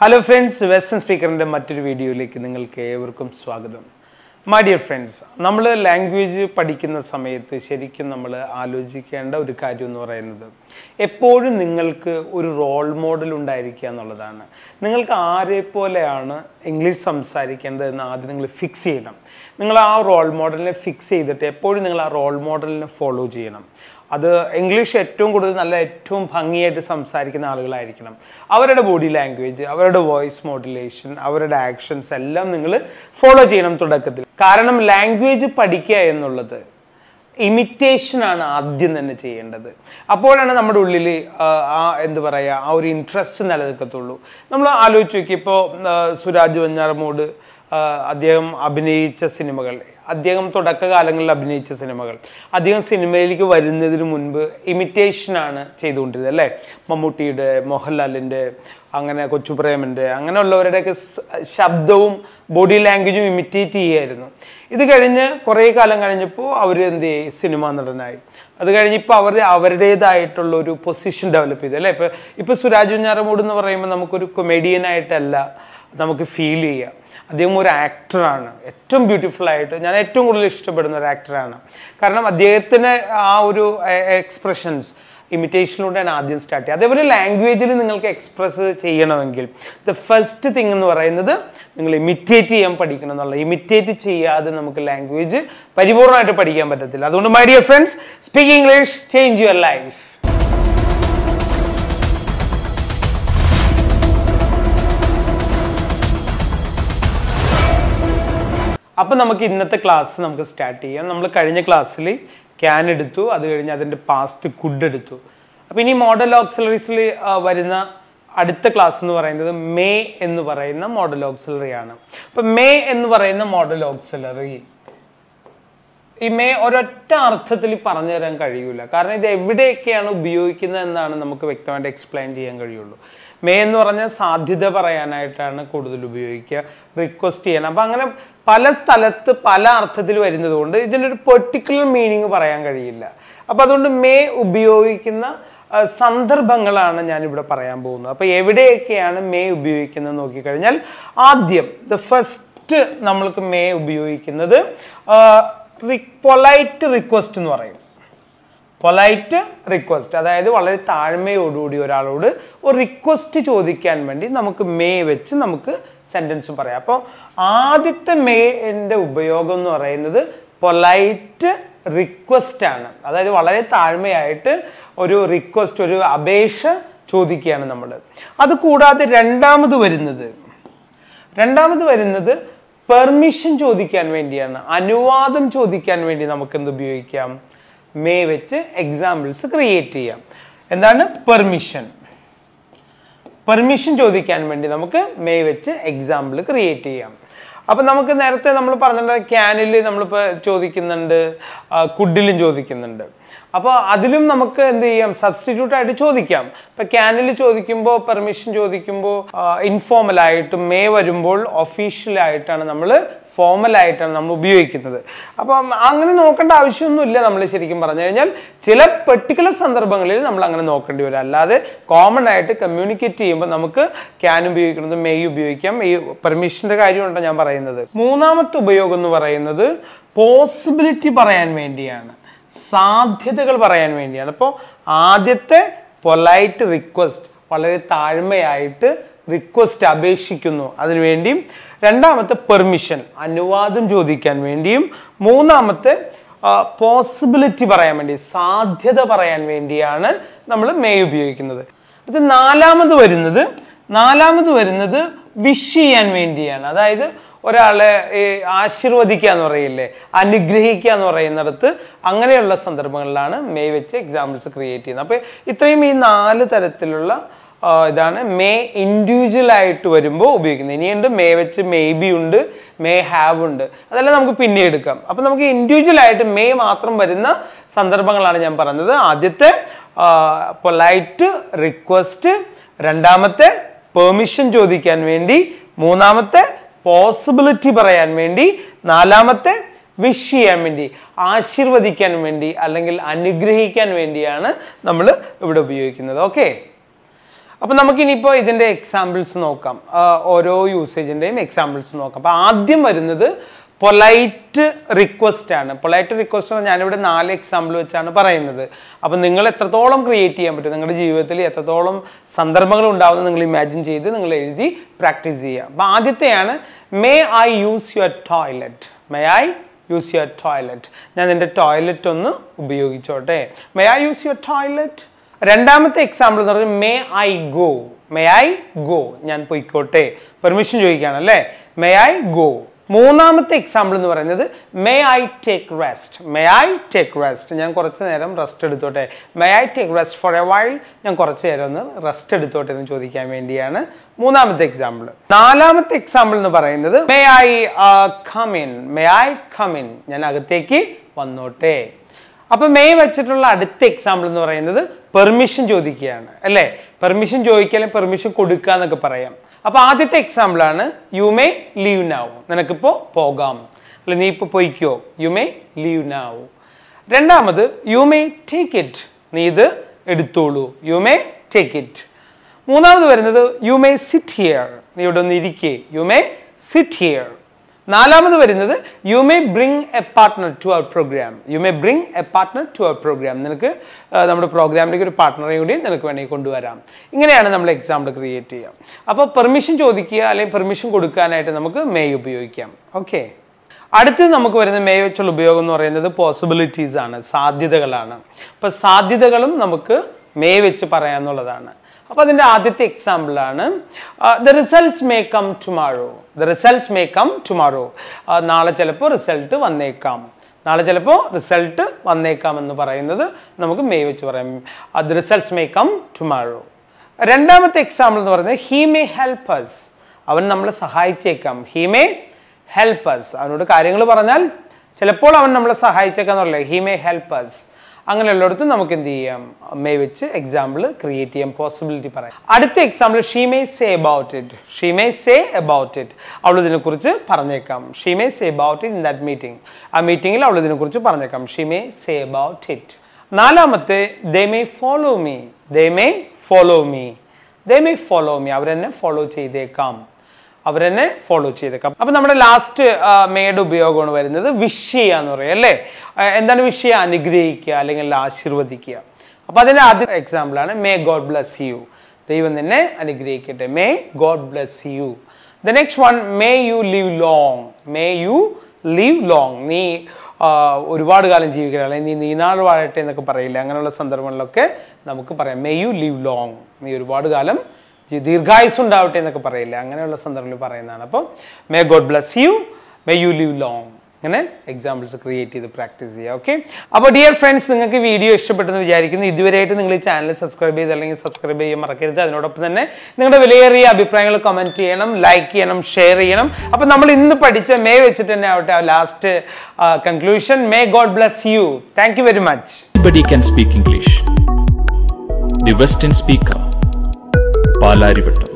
hello friends western സ്പീക്കറിൻ്റെ മറ്റൊരു വീഡിയോയിലേക്ക് നിങ്ങൾക്ക് ഏവർക്കും സ്വാഗതം മൈ ഡിയർ ഫ്രണ്ട്സ് നമ്മൾ ലാംഗ്വേജ് പഠിക്കുന്ന സമയത്ത് ശരിക്കും നമ്മൾ ആലോചിക്കേണ്ട ഒരു കാര്യം എന്ന് പറയുന്നത് എപ്പോഴും നിങ്ങൾക്ക് ഒരു റോൾ മോഡൽ ഉണ്ടായിരിക്കുക എന്നുള്ളതാണ് നിങ്ങൾക്ക് ആരെ പോലെയാണ് ഇംഗ്ലീഷ് സംസാരിക്കേണ്ടത് എന്ന് ആദ്യം നിങ്ങൾ ഫിക്സ് ചെയ്യണം നിങ്ങൾ ആ റോൾ മോഡലിനെ ഫിക്സ് ചെയ്തിട്ട് എപ്പോഴും നിങ്ങൾ ആ റോൾ മോഡലിനെ ഫോളോ ചെയ്യണം അത് ഇംഗ്ലീഷ് ഏറ്റവും കൂടുതൽ നല്ല ഏറ്റവും ഭംഗിയായിട്ട് സംസാരിക്കുന്ന ആളുകളായിരിക്കണം അവരുടെ ബോഡി ലാംഗ്വേജ് അവരുടെ വോയിസ് മോഡുലേഷൻ അവരുടെ ആക്ഷൻസ് എല്ലാം നിങ്ങൾ ഫോളോ ചെയ്യണം തുടക്കത്തിൽ കാരണം ലാംഗ്വേജ് പഠിക്കുക എന്നുള്ളത് ഇമിറ്റേഷനാണ് ആദ്യം തന്നെ ചെയ്യേണ്ടത് അപ്പോഴാണ് നമ്മുടെ ഉള്ളിൽ ആ എന്ത് പറയുക ആ ഒരു ഇൻട്രസ്റ്റ് നിലനിൽക്കത്തുള്ളൂ നമ്മൾ ആലോചിച്ച് നോക്കി ഇപ്പോൾ സുരാജ് വെഞ്ഞാറമൂട് അദ്ദേഹം അഭിനയിച്ച സിനിമകൾ അദ്ദേഹം തുടക്കകാലങ്ങളിൽ അഭിനയിച്ച സിനിമകൾ അദ്ദേഹം സിനിമയിലേക്ക് വരുന്നതിന് മുൻപ് ഇമിറ്റേഷനാണ് ചെയ്തുകൊണ്ടിരുന്നത് അല്ലേ മമ്മൂട്ടിയുടെ മോഹൻലാലിൻ്റെ അങ്ങനെ കൊച്ചുപ്രേമൻ്റെ അങ്ങനെയുള്ളവരുടെയൊക്കെ ശബ്ദവും ബോഡി ലാംഗ്വേജും ഇമിറ്റേറ്റ് ചെയ്യായിരുന്നു ഇത് കഴിഞ്ഞ് കുറേ കാലം കഴിഞ്ഞപ്പോൾ അവർ എന്ത് ചെയ്യും സിനിമാ നടനായി അത് കഴിഞ്ഞ് ഇപ്പോൾ അവർ അവരുടേതായിട്ടുള്ള ഒരു പൊസിഷൻ ഡെവലപ്പ് ചെയ്തു അല്ലേ ഇപ്പോൾ ഇപ്പോൾ സുരാജ് കുഞ്ഞാറമൂട് എന്ന് പറയുമ്പോൾ നമുക്കൊരു കൊമേഡിയനായിട്ടല്ല നമുക്ക് ഫീൽ ചെയ്യാം അദ്ദേഹം ഒരു ആക്ടറാണ് ഏറ്റവും ബ്യൂട്ടിഫുൾ ആയിട്ട് ഞാൻ ഏറ്റവും കൂടുതൽ ഇഷ്ടപ്പെടുന്ന ഒരു ആക്ടറാണ് കാരണം അദ്ദേഹത്തിന് ആ ഒരു എക്സ്പ്രഷൻസ് ഇമിറ്റേഷനിലൂടെയാണ് ആദ്യം സ്റ്റാർട്ട് ചെയ്യുക അതേപോലെ ലാംഗ്വേജിൽ നിങ്ങൾക്ക് എക്സ്പ്രസ് ചെയ്യണമെങ്കിൽ ദ ഫസ്റ്റ് തിങ് എന്ന് പറയുന്നത് നിങ്ങൾ ഇമിറ്റേറ്റ് ചെയ്യാൻ പഠിക്കണം എന്നുള്ളത് ഇമിറ്റേറ്റ് ചെയ്യാതെ നമുക്ക് ലാംഗ്വേജ് പരിപൂർണമായിട്ട് പഠിക്കാൻ പറ്റത്തില്ല അതുകൊണ്ട് my dear friends speak English change your life അപ്പം നമുക്ക് ഇന്നത്തെ ക്ലാസ് നമുക്ക് സ്റ്റാർട്ട് ചെയ്യാം നമ്മൾ കഴിഞ്ഞ ക്ലാസ്സിൽ ക്യാൻ എടുത്തു അത് കഴിഞ്ഞ് അതിൻ്റെ പാസ്റ്റ് കുഡ് എടുത്തു അപ്പോൾ ഇനി മോഡൽ ഓക്സിലറീസിൽ വരുന്ന അടുത്ത ക്ലാസ് എന്ന് പറയുന്നത് മേ എന്ന് പറയുന്ന മോഡൽ ഓക്സിലറി ആണ് അപ്പം മേ എന്ന് പറയുന്ന മോഡൽ ഓക്സിലറി ഈ മേ ഒരൊറ്റ അർത്ഥത്തിൽ പറഞ്ഞു തരാൻ കഴിയൂല കാരണം ഇത് എവിടെയൊക്കെയാണ് ഉപയോഗിക്കുന്നത് എന്നാണ് നമുക്ക് വ്യക്തമായിട്ട് എക്സ്പ്ലെയിൻ ചെയ്യാൻ കഴിയുള്ളൂ മേ എന്ന് പറഞ്ഞാൽ സാധ്യത പറയാനായിട്ടാണ് കൂടുതൽ ഉപയോഗിക്കുക റിക്വസ്റ്റ് ചെയ്യണം അപ്പം അങ്ങനെ പല സ്ഥലത്ത് പല അർത്ഥത്തിൽ വരുന്നത് കൊണ്ട് ഇതിനൊരു പെർട്ടിക്കുലർ മീനിങ് പറയാൻ കഴിയില്ല അപ്പം അതുകൊണ്ട് മേ ഉപയോഗിക്കുന്ന സന്ദർഭങ്ങളാണ് ഞാനിവിടെ പറയാൻ പോകുന്നത് അപ്പോൾ എവിടെയൊക്കെയാണ് മേ ഉപയോഗിക്കുന്നത് നോക്കിക്കഴിഞ്ഞാൽ ആദ്യം ദ ഫസ്റ്റ് നമ്മൾക്ക് മേ ഉപയോഗിക്കുന്നത് പൊളൈറ്റ് റിക്വസ്റ്റ് എന്ന് പറയും പൊലൈറ്റ് റിക്വസ്റ്റ് അതായത് വളരെ താഴ്മയോടുകൂടി ഒരാളോട് ഒരു റിക്വസ്റ്റ് ചോദിക്കാൻ വേണ്ടി നമുക്ക് മേ വെച്ച് നമുക്ക് സെൻറ്റൻസ് പറയാം അപ്പോൾ ആദ്യത്തെ മേൻ്റെ ഉപയോഗം എന്ന് പറയുന്നത് പൊലൈറ്റ് റിക്വസ്റ്റാണ് ആണ് അതായത് വളരെ താഴ്മയായിട്ട് ഒരു റിക്വസ്റ്റ് ഒരു അപേക്ഷ ചോദിക്കുകയാണ് നമ്മൾ അത് കൂടാതെ രണ്ടാമത് വരുന്നത് രണ്ടാമത് വരുന്നത് പെർമിഷൻ ചോദിക്കാൻ വേണ്ടിയാണ് അനുവാദം ചോദിക്കാൻ വേണ്ടി നമുക്ക് എന്ത് ഉപയോഗിക്കാം മേ വെച്ച് എക്സാമ്പിൾസ് ക്രിയേറ്റ് ചെയ്യാം എന്താണ് പെർമിഷൻ പെർമിഷൻ ചോദിക്കാൻ വേണ്ടി നമുക്ക് മേ വെച്ച് എക്സാമ്പിൾ ക്രിയേറ്റ് ചെയ്യാം അപ്പം നമുക്ക് നേരത്തെ നമ്മൾ പറഞ്ഞിട്ടുണ്ട് ക്യാനിൽ നമ്മളിപ്പോൾ ചോദിക്കുന്നുണ്ട് കുഡിലും ചോദിക്കുന്നുണ്ട് അപ്പോൾ അതിലും നമുക്ക് എന്ത് ചെയ്യാം സബ്സ്റ്റിറ്റ്യൂട്ട് ആയിട്ട് ചോദിക്കാം ഇപ്പം ക്യാനിൽ ചോദിക്കുമ്പോൾ പെർമിഷൻ ചോദിക്കുമ്പോൾ ഇൻഫോർമലായിട്ടും മേ വരുമ്പോൾ ഒഫീഷ്യലായിട്ടാണ് നമ്മൾ ഫോമലായിട്ടാണ് നമ്മൾ ഉപയോഗിക്കുന്നത് അപ്പം അങ്ങനെ നോക്കേണ്ട ആവശ്യമൊന്നുമില്ല നമ്മൾ ശരിക്കും പറഞ്ഞു കഴിഞ്ഞാൽ ചില പെർട്ടിക്കുലർ സന്ദർഭങ്ങളിൽ നമ്മൾ അങ്ങനെ നോക്കേണ്ടി വരും അല്ലാതെ കോമൺ ആയിട്ട് കമ്മ്യൂണിക്കേറ്റ് ചെയ്യുമ്പോൾ നമുക്ക് ക്യാൻ ഉപയോഗിക്കുന്നത് മെയ് ഉപയോഗിക്കാം ഈ പെർമിഷൻ്റെ കാര്യമുണ്ടോ ഞാൻ പറയുന്നത് മൂന്നാമത്തെ ഉപയോഗം എന്ന് പറയുന്നത് പോസിബിലിറ്റി പറയാൻ വേണ്ടിയാണ് സാധ്യതകൾ പറയാൻ വേണ്ടിയാണ് അപ്പോൾ ആദ്യത്തെ പൊലൈറ്റ് റിക്വസ്റ്റ് വളരെ താഴ്മയായിട്ട് റിക്വസ്റ്റ് അപേക്ഷിക്കുന്നു അതിനുവേണ്ടിയും രണ്ടാമത്തെ പെർമിഷൻ അനുവാദം ചോദിക്കാൻ വേണ്ടിയും മൂന്നാമത്തെ പോസിബിലിറ്റി പറയാൻ വേണ്ടി സാധ്യത പറയാൻ വേണ്ടിയാണ് നമ്മൾ മേ ഉപയോഗിക്കുന്നത് അത് നാലാമത് വരുന്നത് നാലാമത് വരുന്നത് വിഷ് ചെയ്യാൻ വേണ്ടിയാണ് അതായത് ഒരാളെ ഈ ആശീർവദിക്കുക എന്ന് പറയില്ലേ അനുഗ്രഹിക്കുക എന്ന് പറയുന്നിടത്ത് അങ്ങനെയുള്ള സന്ദർഭങ്ങളിലാണ് മേ വെച്ച് എക്സാമ്പിൾസ് ക്രിയേറ്റ് ചെയ്യുന്നത് അപ്പോൾ ഇത്രയും ഈ നാല് തരത്തിലുള്ള ഇതാണ് മേ ഇൻഡിവിജ്വൽ ആയിട്ട് വരുമ്പോൾ ഉപയോഗിക്കുന്നത് ഇനിയുണ്ട് മേ വെച്ച് മേ ബി ഉണ്ട് മേ ഹാവ് ഉണ്ട് അതെല്ലാം നമുക്ക് പിന്നെ എടുക്കാം അപ്പം നമുക്ക് ഇൻഡിവിജ്വൽ ആയിട്ട് മേ മാത്രം വരുന്ന സന്ദർഭങ്ങളാണ് ഞാൻ പറഞ്ഞത് ആദ്യത്തെ പൊലൈറ്റ് റിക്വസ്റ്റ് രണ്ടാമത്തെ പെർമിഷൻ ചോദിക്കാൻ വേണ്ടി മൂന്നാമത്തെ പോസിബിലിറ്റി പറയാൻ വേണ്ടി നാലാമത്തെ വിഷ് ചെയ്യാൻ വേണ്ടി ആശീർവദിക്കാൻ വേണ്ടി അല്ലെങ്കിൽ അനുഗ്രഹിക്കാൻ വേണ്ടിയാണ് നമ്മൾ ഇവിടെ ഉപയോഗിക്കുന്നത് ഓക്കെ അപ്പം നമുക്കിനിയിപ്പോൾ ഇതിൻ്റെ എക്സാമ്പിൾസ് നോക്കാം ഓരോ യൂസേജിൻ്റെയും എക്സാമ്പിൾസ് നോക്കാം അപ്പോൾ ആദ്യം വരുന്നത് പൊലൈറ്റ് റിക്വസ്റ്റ് ആണ് പൊലൈറ്റ് റിക്വസ്റ്റ് എന്ന് ഞാനിവിടെ നാല് എക്സാമ്പിൾ വെച്ചാണ് പറയുന്നത് അപ്പം നിങ്ങൾ എത്രത്തോളം ക്രിയേറ്റ് ചെയ്യാൻ പറ്റും നിങ്ങളുടെ ജീവിതത്തിൽ എത്രത്തോളം സന്ദർഭങ്ങൾ ഉണ്ടാവുന്ന നിങ്ങൾ ഇമാജിൻ ചെയ്ത് നിങ്ങൾ എഴുതി പ്രാക്ടീസ് ചെയ്യുക അപ്പം ആദ്യത്തെയാണ് may I use your toilet may I use your toilet ഞാൻ എൻ്റെ ടോയ്ലറ്റ് ഒന്ന് ഉപയോഗിച്ചോട്ടെ may I use your toilet രണ്ടാമത്തെ എക്സാമ്പിൾ എന്ന് പറഞ്ഞാൽ may I go may I go ഞാൻ പൊയ്ക്കോട്ടെ പെർമിഷൻ ചോദിക്കുകയാണല്ലേ മേ ഐ ഗോ മൂന്നാമത്തെ എക്സാമ്പിൾ എന്ന് പറയുന്നത് may I take rest may I take rest ഞാൻ കുറച്ച് നേരം റെസ്റ്റ് എടുത്തോട്ടെ may I take rest for a while ഞാൻ കുറച്ച് നേരം ഒന്ന് റെസ്റ്റ് എടുത്തോട്ടെ എന്ന് ചോദിക്കാൻ വേണ്ടിയാണ് മൂന്നാമത്തെ എക്സാമ്പിൾ നാലാമത്തെ എക്സാമ്പിൾ എന്ന് പറയുന്നത് may I come may I come ഞാൻ അകത്തേക്ക് വന്നോട്ടെ അപ്പം മേ വെച്ചിട്ടുള്ള അടുത്ത എക്സാമ്പിൾ എന്ന് പറയുന്നത് പെർമിഷൻ ചോദിക്കുകയാണ് അല്ലേ പെർമിഷൻ ചോദിക്കാൻ പെർമിഷൻ കൊടുക്കുക എന്നൊക്കെ പറയാം അപ്പൊ ആദ്യത്തെ എക്സാമ്പിളാണ് യു മേ ലീവ് നാവ് നിനക്കിപ്പോൾ പോകാം അല്ലെ നീ ഇപ്പൊ പോയിക്കോ യു മേ ലീവ് നാവ് രണ്ടാമത് യു മേ ടേക്ക് ഇറ്റ് നീ ഇത് എടുത്തോളൂ യു മേ ടേക്ക് ഇറ്റ് മൂന്നാമത് വരുന്നത് യു മേ സിറ്റ് ഹിയർ നീ ഇവിടെ ഒന്ന് ഇരിക്കേ യു മേ സിറ്റ് ഹിയർ നാലാമത് വരുന്നത് you may bring a partner to our programme you may bring a partner to our programme നിനക്ക് നമ്മുടെ പ്രോഗ്രാമിലേക്ക് ഒരു പാർട്ട്ണറെ കൂടി നിനക്ക് വേണമെങ്കിൽ കൊണ്ടുവരാം ഇങ്ങനെയാണ് നമ്മൾ എക്സാമ്പിൾ ക്രിയേറ്റ് ചെയ്യുക അപ്പോൾ പെർമിഷൻ ചോദിക്കുക അല്ലെങ്കിൽ പെർമിഷൻ കൊടുക്കാനായിട്ട് നമുക്ക് മേ ഉപയോഗിക്കാം ഓക്കെ അടുത്തത് നമുക്ക് വരുന്ന മേ വെച്ചുള്ള ഉപയോഗം എന്ന് പറയുന്നത് പോസിബിലിറ്റീസ് ആണ് സാധ്യതകളാണ് അപ്പോൾ സാധ്യതകളും നമുക്ക് മേ വെച്ച് പറയാന്നുള്ളതാണ് അപ്പോൾ അതിൻ്റെ ആദ്യത്തെ എക്സാമ്പിളാണ് the results may come tomorrow the results may come tomorrow നാളെ ചിലപ്പോൾ റിസൾട്ട് വന്നേക്കാം നാളെ ചിലപ്പോൾ റിസൾട്ട് വന്നേക്കാം എന്ന് പറയുന്നത് നമുക്ക് മേ വെച്ച് പറയാം the results may come tomorrow രണ്ടാമത്തെ എക്സാമ്പിൾ എന്ന് പറയുന്നത് ഹീ മേ ഹെൽപ്പ് അസ് അവൻ നമ്മളെ സഹായിച്ചേക്കാം ഹീ മേ ഹെൽപ്പ് അസ് അവനോട് കാര്യങ്ങൾ പറഞ്ഞാൽ ചിലപ്പോൾ അവൻ നമ്മളെ സഹായിച്ചേക്കാം എന്നുള്ളത് ഹീ മേ ഹെൽപ്പ് അസ് അങ്ങനെയുള്ളിടത്ത് നമുക്ക് എന്ത് ചെയ്യാം മേ വെച്ച് എക്സാമ്പിൾ ക്രിയേറ്റ് ചെയ്യാൻ പോസിബിലിറ്റി പറയാം അടുത്ത example she may say about it she may say about it അവൾ കുറിച്ച് പറഞ്ഞേക്കാം she may say about it in that meeting ആ മീറ്റിംഗിൽ അവൾ കുറിച്ച് പറഞ്ഞേക്കാം she may say about it നാലാമത്തെ they may follow me they may follow me they may follow me അവരെന്നെ ഫോളോ ചെയ്തേക്കാം അവരെന്നെ ഫോളോ ചെയ്തേക്കാം അപ്പം നമ്മുടെ ലാസ്റ്റ് മേഡ് ഉപയോഗമാണ് വരുന്നത് വിഷ് ചെയ്യുക എന്ന് പറയുക അല്ലേ എന്താണ് വിഷ് ചെയ്യുക അനുഗ്രഹിക്കുക അല്ലെങ്കിൽ ആശീർവദിക്കുക അപ്പോൾ അതിൻ്റെ ആദ്യ എക്സാമ്പിളാണ് മേ ഗോഡ് ബ്ലസ് യു ദൈവം തന്നെ അനുഗ്രഹിക്കട്ടെ may God bless you the next one may you live long may you live long നീ ഒരുപാട് കാലം ജീവിക്കുക അല്ലെങ്കിൽ നീ നീനാൾ വാഴട്ടെ എന്നൊക്കെ പറയില്ല അങ്ങനെയുള്ള സന്ദർഭങ്ങളിലൊക്കെ നമുക്ക് പറയാം മേ യു ലിവ് ലോങ് നീ ഒരുപാട് കാലം ദീർഘായുസ് ഉണ്ടാവട്ടെ എന്നൊക്കെ പറയില്ല അങ്ങനെയുള്ള സന്ദർഭങ്ങളിൽ പറയുന്നതാണ് അപ്പം may God bless you may you live long അങ്ങനെ എക്സാമ്പിൾസ് ക്രിയേറ്റ് ചെയ്ത് പ്രാക്ടീസ് ചെയ്യുക ഓക്കെ അപ്പോൾ ഡിയർ ഫ്രണ്ട്സ് നിങ്ങൾക്ക് വീഡിയോ ഇഷ്ടപ്പെട്ടെന്ന് വിചാരിക്കുന്നു ഇതുവരെയായിട്ട് നിങ്ങൾ ഈ ചാനൽ സബ്സ്ക്രൈബ് ചെയ്ത് അല്ലെങ്കിൽ സബ്സ്ക്രൈബ് ചെയ്യാൻ മറക്കരുത് അതിനോടൊപ്പം തന്നെ നിങ്ങളുടെ വിലയേറിയ അഭിപ്രായങ്ങൾ കമൻറ്റ് ചെയ്യണം ലൈക്ക് ചെയ്യണം ഷെയർ ചെയ്യണം അപ്പോൾ നമ്മൾ ഇന്ന് പഠിച്ച മേ വെച്ചിട്ട് തന്നെ ആവട്ടെ ആ last conclusion may God bless you thank you very much speak English the western speaker Palarivattom